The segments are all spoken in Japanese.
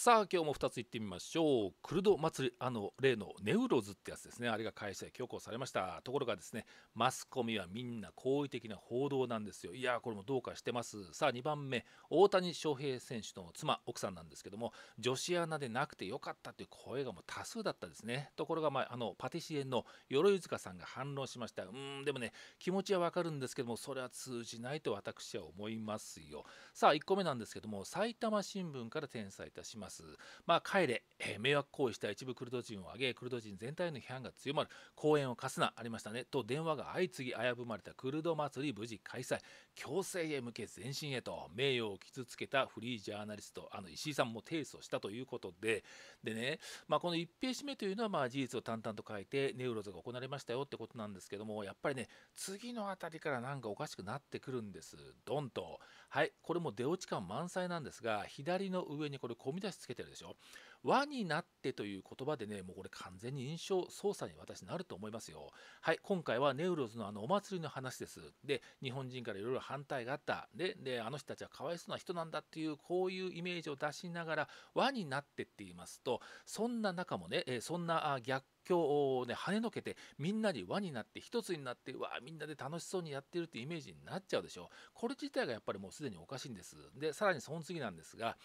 さあ今日も2ついってみましょうクルド祭りあの例のネウロズってやつですねあれが開催強行されましたところがですねマスコミはみんな好意的な報道なんですよいやこれもどうかしてますさあ2番目大谷翔平選手の妻奥さんなんですけども女子アナでなくてよかったという声がもう多数だったですねところが、まあ、あのパティシエの鎧塚さんが反論しましたうんでもね気持ちはわかるんですけどもそれは通じないと私は思いますよさあ1個目なんですけども埼玉新聞から転載いたしますます。まあ、帰れ、えー、迷惑行為した一部クルド人を挙げ、クルド人全体の批判が強まる、公演を貸すな、ありましたね、と電話が相次ぎ危ぶまれたクルド祭り無事開催、強制へ向け前進へと、名誉を傷つけたフリージャーナリスト、あの石井さんも提訴したということで、でね、まあ、この一平締めというのは、まあ、事実を淡々と書いて、ネウロズが行われましたよってことなんですけども、やっぱりね、次のあたりからなんかおかしくなってくるんです、どんと。はい、これも出落ち感満載なんですが、左の上にこれ、込み出しつけてるでしょ輪になってという言葉でねもうこれ完全に印象操作に私なると思いますよはい今回はネウロズのあのお祭りの話ですで日本人からいろいろ反対があったでであの人たちはかわいそうな人なんだっていうこういうイメージを出しながら輪になってって言いますとそんな中もねそんな逆境をね跳ねのけてみんなに輪になって一つになってうわみんなで楽しそうにやってるってイメージになっちゃうでしょこれ自体がやっぱりもうすでにおかしいんですでさらにその次なんですが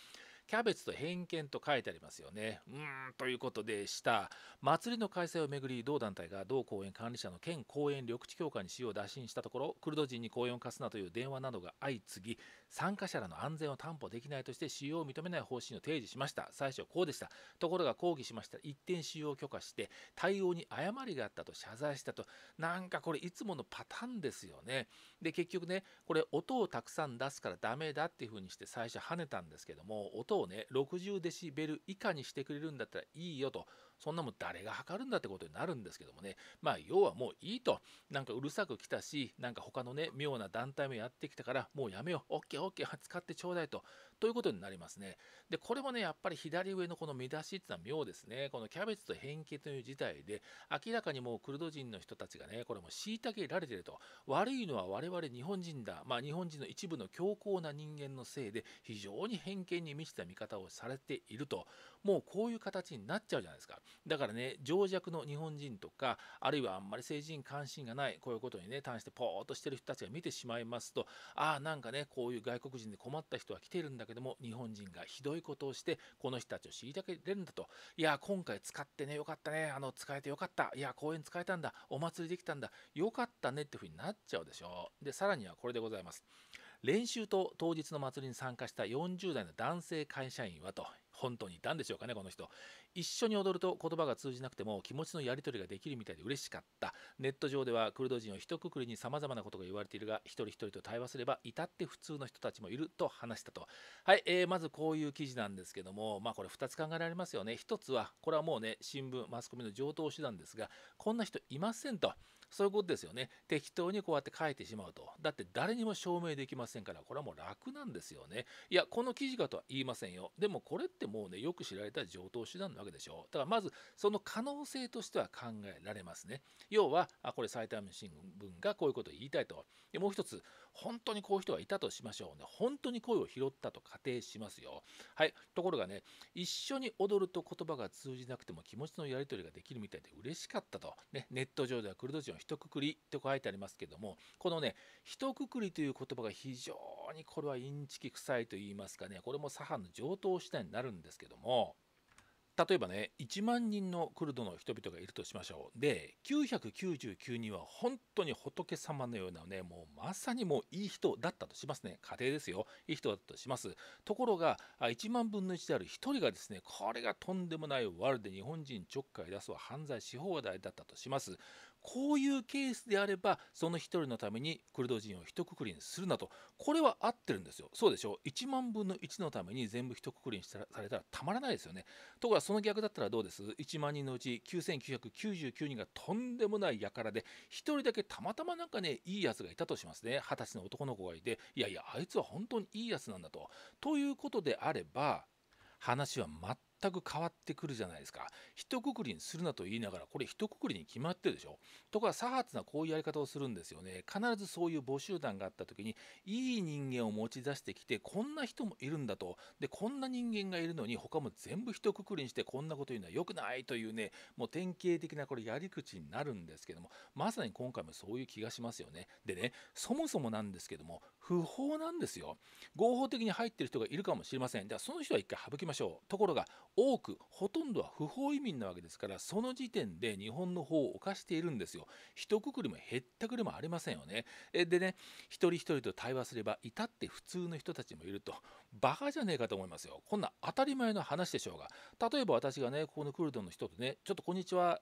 キャベツと偏見と書いてありますよね。うんということでした祭りの開催をめぐり同団体が同公園管理者の県公園緑地協会に使用を打診したところクルド人に公園を貸すなという電話などが相次ぎ参加者らの安全を担保できないとして使用を認めない方針を提示しました最初はこうでしたところが抗議しました一転使用を許可して対応に誤りがあったと謝罪したとなんかこれいつものパターンですよねで結局ねこれ音をたくさん出すからダメだっていうふうにして最初跳ねたんですけども音をね60デシベル以下にしてくれるんだったらいいよとそんなもん誰が測るんだってことになるんですけどもねまあ要はもういいとなんかうるさく来たしなんか他のね妙な団体もやってきたからもうやめよう OKOK 使ってちょうだいとということになりますねでこれもねやっぱり左上のこの見出しっていうのは妙ですねこのキャベツと変形という事態で明らかにもうクルド人の人たちがねこれも虐げられてると悪いのは我々日本人だまあ日本人の一部の強硬な人間のせいで非常に偏見に満ちた見方をされているともうこういう形になっちゃうじゃないですかだからね情弱の日本人とかあるいはあんまり政治に関心がないこういうことにね対してポーっとしてる人たちが見てしまいますとああなんかねこういう外国人で困った人は来てるんだけども日本人がひどいことをしてこの人たちを知りたけれるんだといや今回使ってねよかったねあの使えてよかったいや公園使えたんだお祭りできたんだよかったねっていうふうになっちゃうでしょう。でさらにはこれでございます練習と当日の祭りに参加した40代の男性会社員はと本当にいたんでしょうかねこの人一緒に踊ると言葉が通じなくても気持ちのやり取りができるみたいで嬉しかったネット上ではクルド人を一括りにさまざまなことが言われているが一人一人と対話すれば至って普通の人たちもいると話したとはい、えー、まずこういう記事なんですけどもまあこれ2つ考えられますよね1つはこれはもうね新聞マスコミの上等手段ですがこんな人いませんとそういうことですよね適当にこうやって書いてしまうとだって誰にも証明できませんからこれはもう楽なんですよねいやこの記事かとは言いませんよでもこれってもうねよく知られた上等手段のわけでしょだからまずその可能性としては考えられますね要はあこれ埼玉新聞がこういうことを言いたいとでもう一つ本当にこういう人がいたとしましょうね本当に声を拾ったと仮定しますよはいところがね一緒に踊ると言葉が通じなくても気持ちのやり取りができるみたいで嬉しかったと、ね、ネット上ではクルド人を一括りと書いてありますけどもこのね一括りという言葉が非常にこれはインチキ臭いと言いますかねこれも左派の常套手段になるんですけども例えばね1万人のクルドの人々がいるとしましょうで999人は本当に仏様のようなねもうまさにもういい人だったとしますね家庭ですよいい人だったとしますところが1万分の1である1人がですねこれがとんでもない悪で日本人ちょっかい出すは犯罪し放題だったとしますこういうケースであればその1人のためにクルド人を一括りにするなとこれは合ってるんですよそうでしょ1万分の1のために全部一括りにされたらたまらないですよねところがその逆だったらどうです1万人のうち9999人がとんでもない輩で1人だけたまたまなんかねいいやつがいたとしますね20歳の男の子がいていやいやあいつは本当にいいやつなんだとということであれば話は全全く変わってくるじゃないですか一括りにするなと言いながらこれ一括りに決まってるでしょところが左発なこういうやり方をするんですよね必ずそういう募集団があった時にいい人間を持ち出してきてこんな人もいるんだとでこんな人間がいるのに他も全部一括りにしてこんなこと言うのは良くないというねもう典型的なこれやり口になるんですけどもまさに今回もそういう気がしますよねでねそもそもなんですけども不法なんですよ合法的に入ってる人がいるかもしれませんじゃあその人は一回省きましょうところが多くほとんどは不法移民なわけですからその時点で日本の法を犯しているんですよ一括りもへったくれもありませんよねでね一人一人と対話すれば至って普通の人たちもいるとバカじゃねえかと思いますよこんな当たり前の話でしょうが例えば私がねここのクルドの人とねちょっとこんにちは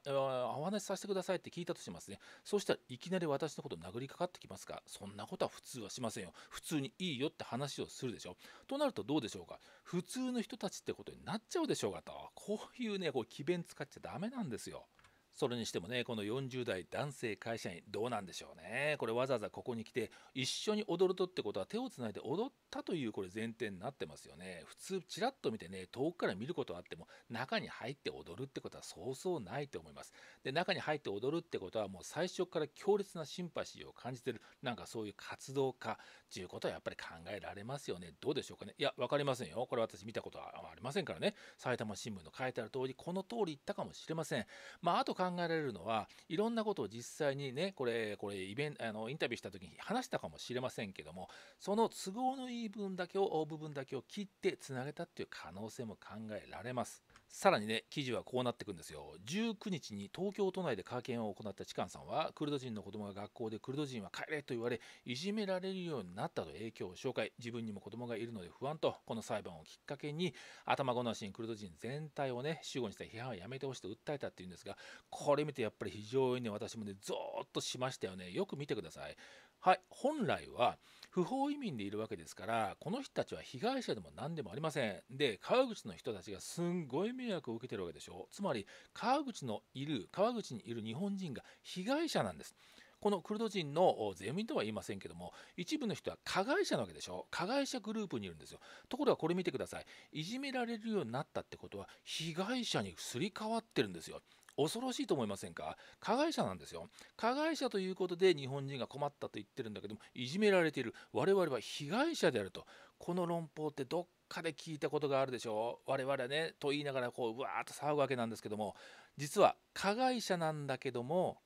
お話しさせてくださいって聞いたとしますねそしたらいきなり私のこと殴りかかってきますかそんなことは普通はしませんよ普通にいいよって話をするでしょとなるとどうでしょうか普通の人たちってことになっちゃうでしょしょうかとこういうねこう詭弁使っちゃダメなんですよそれにしてもねこの40代男性会社員どうなんでしょうねこれわざわざここに来て一緒に踊るとってことは手をつないで踊っったというこれ前提になってますよね普通ちらっと見てね遠くから見ることはあっても中に入って踊るってことはそうそうないと思いますで中に入って踊るってことはもう最初から強烈なシンパシーを感じてるなんかそういう活動家っていうことはやっぱり考えられますよねどうでしょうかねいや分かりませんよこれ私見たことはありませんからね埼玉新聞の書いてある通りこの通り言ったかもしれませんまああと考えられるのはいろんなことを実際にねこれこれイベントあのインタビューした時に話したかもしれませんけどもその都合のいいい分だけを部分だけを切ってつなげたっていう可能性も考えられますさらにね記事はこうなってくんですよ19日に東京都内で会見を行ったチカンさんはクルド人の子供が学校でクルド人は帰れと言われいじめられるようになったと影響を紹介自分にも子供がいるので不安とこの裁判をきっかけに頭ごなしにクルド人全体をね主語にした批判はやめてほしいと訴えたっていうんですがこれ見てやっぱり非常にね私もねゾーッとしましたよねよく見てくださいはい、本来は不法移民でいるわけですからこの人たちは被害者でも何でもありませんで川口の人たちがすんごい迷惑を受けてるわけでしょつまり川口のいる川口にいる日本人が被害者なんですこのクルド人のゼミとは言いませんけども一部の人は加害者なわけでしょ加害者グループにいるんですよところがこれ見てくださいいじめられるようになったってことは被害者にすり替わってるんですよ恐ろしいと思いませんか加害者なんですよ加害者ということで日本人が困ったと言ってるんだけどもいじめられている我々は被害者であるとこの論法ってどっかで聞いたことがあるでしょう我々はねと言いながらこうわーっと騒ぐわけなんですけども実は加害者なんだけども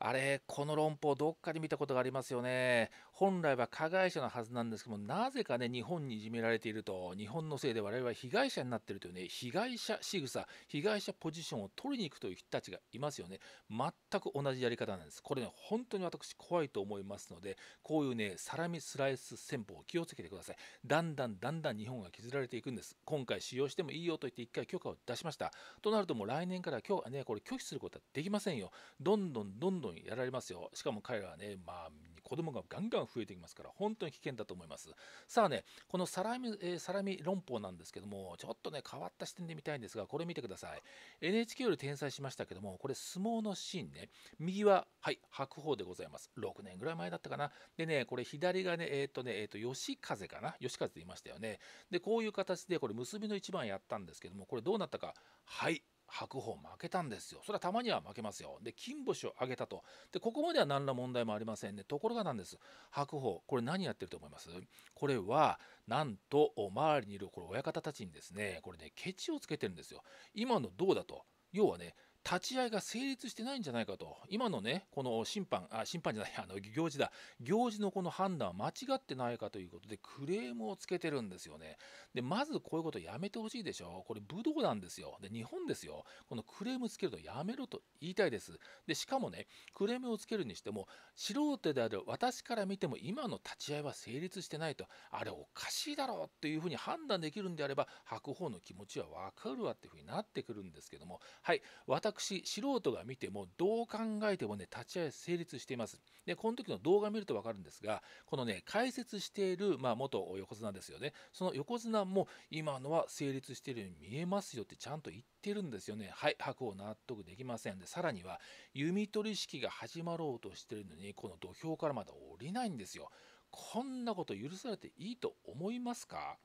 あれこの論法どっかで見たことがありますよね本来は加害者のはずなんですけどもなぜかね日本にいじめられていると日本のせいで我々は被害者になっているというね被害者仕草被害者ポジションを取りに行くという人たちがいますよね全く同じやり方なんですこれね本当に私怖いと思いますのでこういうねサラミスライス戦法を気をつけてくださいだんだんだんだん日本が削られていくんです今回使用してもいいよと言って1回許可を出しましたとなるともう来年から今日はねこれ拒否することはできませんよどんどんどんどんやられますよしかも彼らはねまあ子供がガンガン増えてきますから本当に危険だと思いますさあねこのサラミ、えー、サラミ論法なんですけどもちょっとね変わった視点で見たいんですがこれ見てください NHK より転載しましたけどもこれ相撲のシーンね右ははい白鵬でございます6年ぐらい前だったかなでねこれ左がねえっ、とねえっ、と吉風かな吉風って言いましたよねでこういう形でこれ結びの1番やったんですけどもこれどうなったかはい白鵬負けたんですよ。それはたまには負けますよ。で、金星を挙げたと。で、ここまでは何ら問題もありませんね。ところがなんです。白鵬、これ何やってると思いますこれは、なんと、周りにいるこれ親方たちにですね、これね、ケチをつけてるんですよ。今のどうだと。要はね、立ち会いが成立してないんじゃないかと、今のね、この審判、あ審判じゃない、あの行事だ、行事のこの判断は間違ってないかということで、クレームをつけてるんですよね。で、まずこういうことやめてほしいでしょ、う。これ、武道なんですよ、で日本ですよ、このクレームつけるとやめろと言いたいです。で、しかもね、クレームをつけるにしても、素人である私から見ても、今の立ち会いは成立してないと、あれおかしいだろうっていうふうに判断できるんであれば、白鵬の気持ちはわかるわっていうふうになってくるんですけども、はい、私私素人が見てもどう考えてもね立ち会い成立していますでこの時の動画見ると分かるんですがこのね解説している、まあ、元横綱ですよねその横綱も今のは成立しているように見えますよってちゃんと言ってるんですよねはい白を納得できませんでさらには弓取り式が始まろうとしてるのにこの土俵からまだ降りないんですよこんなこと許されていいと思いますか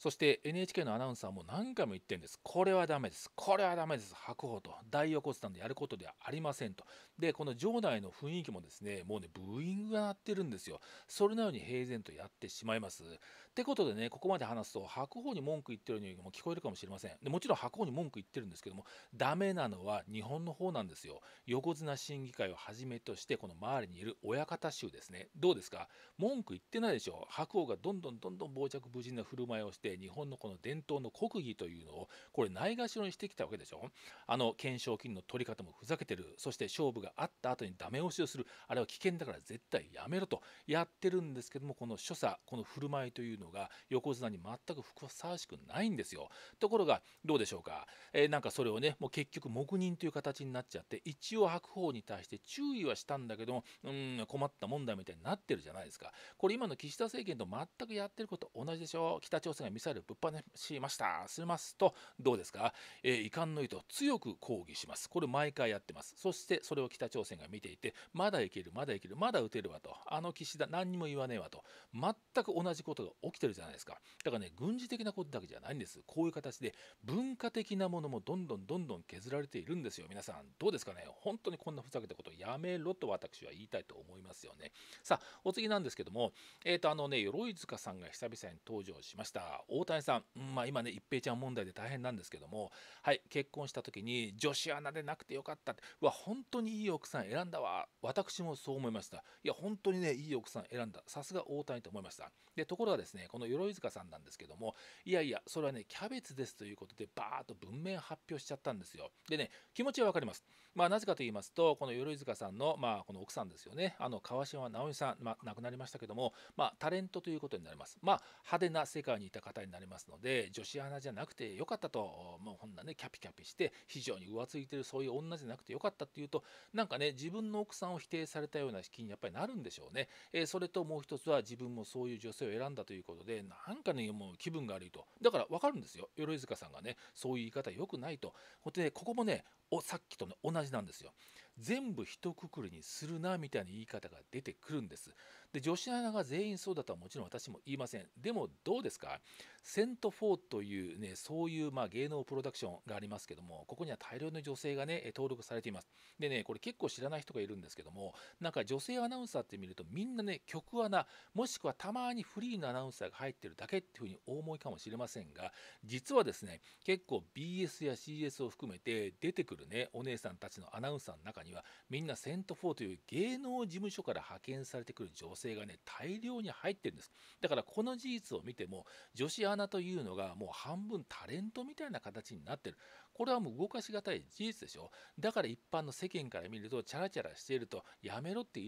そして NHK のアナウンサーも何回も言ってるんです。これはダメです。これはダメです。白鵬と。大横綱でやることではありませんと。で、この場内の雰囲気もですね、もうね、ブーイングが鳴ってるんですよ。それなのに平然とやってしまいます。ってことでねここまで話すと白鵬に文句言ってるようにも聞こえるかもしれませんでもちろん白鵬に文句言ってるんですけどもダメなのは日本の方なんですよ横綱審議会をはじめとしてこの周りにいる親方衆ですねどうですか文句言ってないでしょ白鵬がどんどんどんどん傍着無人な振る舞いをして日本のこの伝統の国技というのをこれないがしろにしてきたわけでしょあの懸賞金の取り方もふざけてるそして勝負があった後にダメ押しをするあれは危険だから絶対やめろとやってるんですけどもこの所作この振る舞いというのが横綱に全くふさわしくないんですよ。ところがどうでしょうか、えー、なんかそれをねもう結局黙認という形になっちゃって一応白鵬に対して注意はしたんだけどもうん困った問題みたいになってるじゃないですか。これ今の岸田政権と全くやってること同じでしょう。北朝鮮がミサイルぶっ放しました。すますとどうですか、えー、遺憾の意図を強く抗議します。これ毎回やってます。そしてそれを北朝鮮が見ていてまだいけるまだいけるまだ打てるわとあの岸田何にも言わねえわと全く同じことが起きてるじゃないですかだからね軍事的なことだけじゃないんですこういう形で文化的なものもどんどんどんどん削られているんですよ皆さんどうですかね本当にこんなふざけたことやめろと私は言いたいと思いますよねさあお次なんですけどもえっ、ー、とあのね鎧塚さんが久々に登場しました大谷さん、まあ、今ね一平ちゃん問題で大変なんですけどもはい結婚した時に女子アナでなくてよかったうわ本当にいい奥さん選んだわ私もそう思いましたいや本当にねいい奥さん選んださすが大谷と思いましたでところがですねねこの鎧塚さんなんですけどもいやいやそれはねキャベツですということでバーッと文面発表しちゃったんですよでね気持ちは分かりますまあなぜかと言いますとこの鎧塚さんのまあこの奥さんですよねあの川島直美さん、まあ、亡くなりましたけどもまあタレントということになりますまあ派手な世界にいた方になりますので女子アナじゃなくてよかったともうこんなねキャピキャピして非常に浮ついてるそういう女じゃなくてよかったっていうとなんかね自分の奥さんを否定されたような気にやっぱりなるんでしょうね、えー、それともう一つは自分もそういう女性を選んだということでなんかねもう気分が悪いとだから分かるんですよ鎧塚さんがねそういう言い方良くないとほんで、ここもねおさっきとね同じなんですよ全部一括りにするなみたいな言い方が出てくるんですで女子アナが全員そうだとはもちろん私も言いませんでもどうですかセントフォーというねそういうまあ芸能プロダクションがありますけどもここには大量の女性がね登録されていますでねこれ結構知らない人がいるんですけどもなんか女性アナウンサーって見るとみんなね曲穴もしくはたまにフリーのアナウンサーが入ってるだけっていうふうに思いかもしれませんが実はですね結構 BS や CS を含めて出てくるねお姉さんたちのアナウンサーの中ににはみんなセント・フォーという芸能事務所から派遣されてくる女性がね大量に入ってるんですだからこの事実を見ても女子アナというのがもう半分タレントみたいな形になってるこれはもう動かしがたい事実でしょだから一般の世間から見るとチャラチャラしているとやめろって言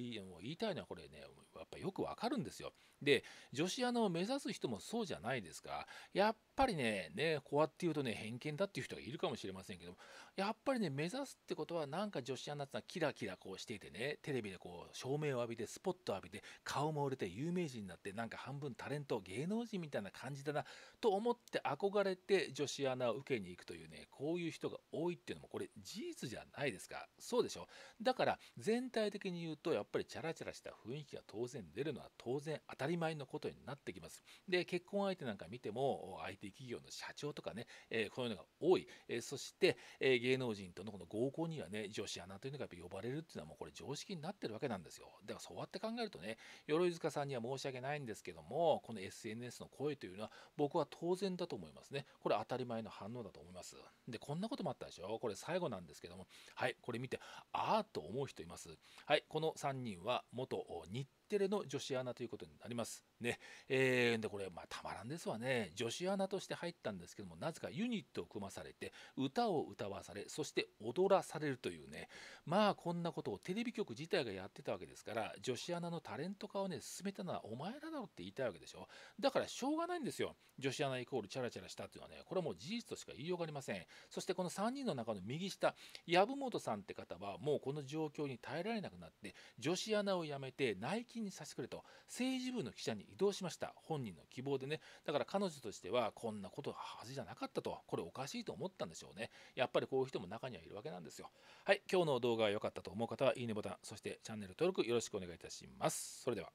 いたいのはこれねやっぱよくわかるんですよで女子アナを目指す人もそうじゃないですかやっぱりねねこうやって言うとね偏見だっていう人がいるかもしれませんけどもやっぱりね目指すってことはなんか女子アナってのはキラキラこうしていてねテレビでこう照明を浴びてスポットを浴びて顔も売れて有名人になってなんか半分タレント芸能人みたいな感じだなと思って憧れて女子アナを受けに行くというねこうそういう人が多いっていうのもこれ事実じゃないですかそうでしょだから全体的に言うとやっぱりチャラチャラした雰囲気が当然出るのは当然当たり前のことになってきますで結婚相手なんか見ても IT 企業の社長とかね、えー、こういうのが多い、えー、そして、えー、芸能人とのこの合コンにはね女子アナというのがやっぱ呼ばれるっていうのはもうこれ常識になってるわけなんですよだからそうやって考えるとね鎧塚さんには申し訳ないんですけどもこの SNS の声というのは僕は当然だと思いますねこれ当たり前の反応だと思いますでこんなこともあったでしょこれ最後なんですけどもはいこれ見てああと思う人いますはいこの3人は元日テレの女子アナということになります。ねえー、でこれ、まあ、たまらんですわね女子アナとして入ったんですけどもなぜかユニットを組まされて歌を歌わされそして踊らされるというねまあこんなことをテレビ局自体がやってたわけですから女子アナのタレント化をね進めたのはお前らだろって言いたいわけでしょだからしょうがないんですよ女子アナイコールチャラチャラしたっていうのはねこれはもう事実としか言いようがありませんそしてこの3人の中の右下籔本さんって方はもうこの状況に耐えられなくなって女子アナを辞めて内勤にさせてくれと政治部の記者に移動しました本人の希望でねだから彼女としてはこんなことはずじゃなかったとこれおかしいと思ったんでしょうねやっぱりこういう人も中にはいるわけなんですよはい今日の動画が良かったと思う方はいいねボタンそしてチャンネル登録よろしくお願いいたしますそれでは